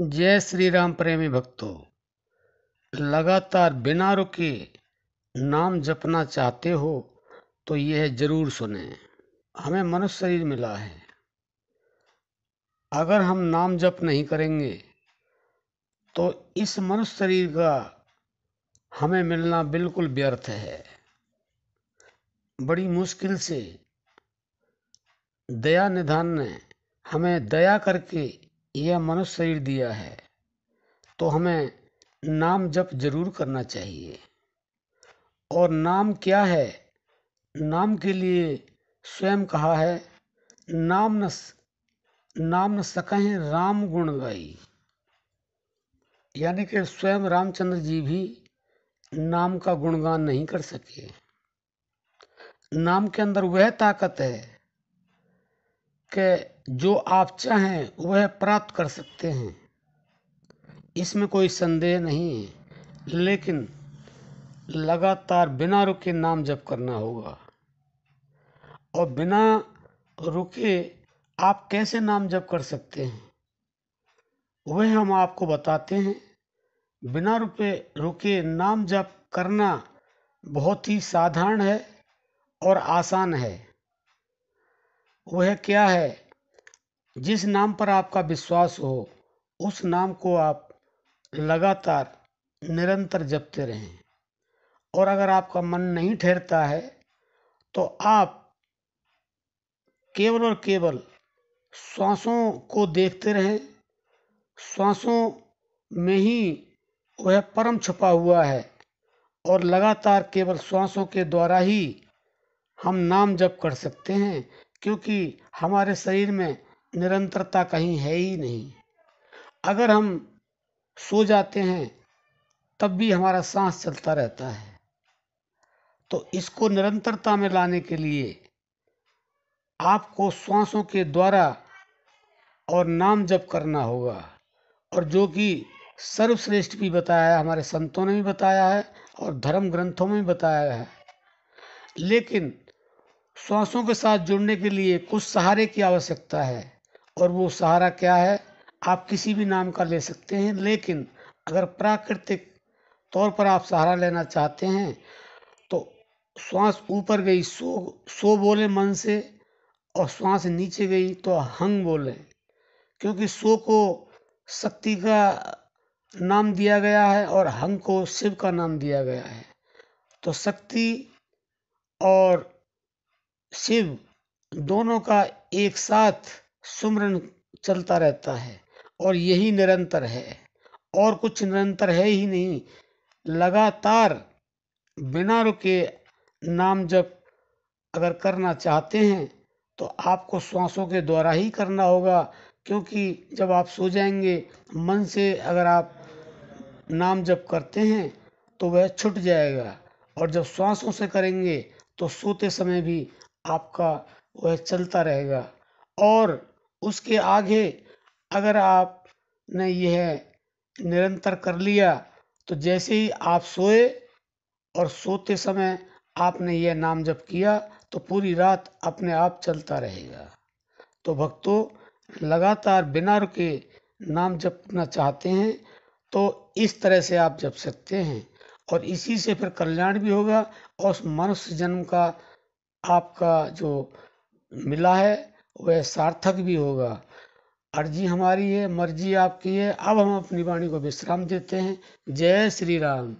जय श्री राम प्रेमी भक्तों लगातार बिना रुके नाम जपना चाहते हो तो यह जरूर सुने हमें मनुष्य शरीर मिला है अगर हम नाम जप नहीं करेंगे तो इस मनुष्य शरीर का हमें मिलना बिल्कुल व्यर्थ है बड़ी मुश्किल से दया निधान ने हमें दया करके यह मनुष्य शरीर दिया है तो हमें नाम जप जरूर करना चाहिए और नाम क्या है नाम के लिए स्वयं कहा है नाम न नाम न सकहें राम गुण गाई यानी कि स्वयं रामचंद्र जी भी नाम का गुणगान नहीं कर सके नाम के अंदर वह ताकत है कि जो आप चाहें वह प्राप्त कर सकते हैं इसमें कोई संदेह नहीं है लेकिन लगातार बिना रुके नाम जप करना होगा और बिना रुके आप कैसे नाम जप कर सकते हैं वह हम आपको बताते हैं बिना रुपये रुके नाम जप करना बहुत ही साधारण है और आसान है वह क्या है जिस नाम पर आपका विश्वास हो उस नाम को आप लगातार निरंतर जपते रहें और अगर आपका मन नहीं ठहरता है तो आप केवल और केवल श्वासों को देखते रहें श्वासों में ही वह परम छुपा हुआ है और लगातार केवल श्वासों के द्वारा ही हम नाम जप कर सकते हैं क्योंकि हमारे शरीर में निरंतरता कहीं है ही नहीं अगर हम सो जाते हैं तब भी हमारा सांस चलता रहता है तो इसको निरंतरता में लाने के लिए आपको श्वासों के द्वारा और नाम जप करना होगा और जो कि सर्वश्रेष्ठ भी बताया है हमारे संतों ने भी बताया है और धर्म ग्रंथों में भी बताया है लेकिन श्वासों के साथ जुड़ने के लिए कुछ सहारे की आवश्यकता है और वो सहारा क्या है आप किसी भी नाम का ले सकते हैं लेकिन अगर प्राकृतिक तौर पर आप सहारा लेना चाहते हैं तो श्वास ऊपर गई सो सो बोले मन से और श्वास नीचे गई तो हंग बोले क्योंकि सो को शक्ति का नाम दिया गया है और हंग को शिव का नाम दिया गया है तो शक्ति और शिव दोनों का एक साथ सुमरन चलता रहता है और यही निरंतर है और कुछ निरंतर है ही नहीं लगातार बिना रुके नाम जप अगर करना चाहते हैं तो आपको श्वासों के द्वारा ही करना होगा क्योंकि जब आप सो जाएंगे मन से अगर आप नाम जप करते हैं तो वह छुट जाएगा और जब श्वासों से करेंगे तो सोते समय भी आपका वह चलता रहेगा और उसके आगे अगर आपने यह निरंतर कर लिया तो जैसे ही आप सोए और सोते समय आपने यह नाम जप किया तो पूरी रात अपने आप चलता रहेगा तो भक्तों लगातार बिना रुके नाम जपना चाहते हैं तो इस तरह से आप जप सकते हैं और इसी से फिर कल्याण भी होगा और उस मनुष्य जन्म का आपका जो मिला है वह सार्थक भी होगा अर्जी हमारी है मर्जी आपकी है अब हम अपनी वाणी को विश्राम देते हैं जय श्री राम